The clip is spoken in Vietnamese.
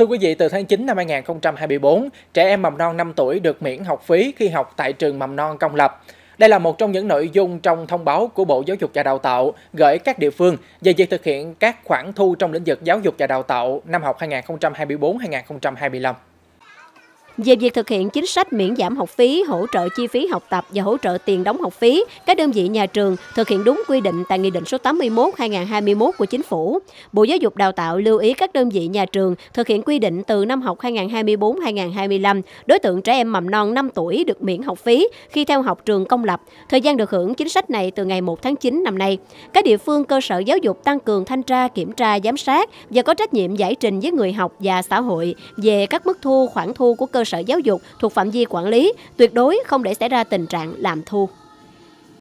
Thưa quý vị, từ tháng 9 năm 2024, trẻ em mầm non 5 tuổi được miễn học phí khi học tại trường mầm non công lập. Đây là một trong những nội dung trong thông báo của Bộ Giáo dục và Đào tạo gửi các địa phương về việc thực hiện các khoản thu trong lĩnh vực giáo dục và đào tạo năm học 2024-2025. Về việc thực hiện chính sách miễn giảm học phí, hỗ trợ chi phí học tập và hỗ trợ tiền đóng học phí, các đơn vị nhà trường thực hiện đúng quy định tại Nghị định số 81-2021 của Chính phủ. Bộ Giáo dục Đào tạo lưu ý các đơn vị nhà trường thực hiện quy định từ năm học 2024-2025, đối tượng trẻ em mầm non 5 tuổi được miễn học phí khi theo học trường công lập. Thời gian được hưởng chính sách này từ ngày 1 tháng 9 năm nay. Các địa phương cơ sở giáo dục tăng cường thanh tra, kiểm tra, giám sát và có trách nhiệm giải trình với người học và xã hội về các mức thu, khoản thu của cơ cơ sở giáo dục thuộc phạm vi quản lý, tuyệt đối không để xảy ra tình trạng làm thu.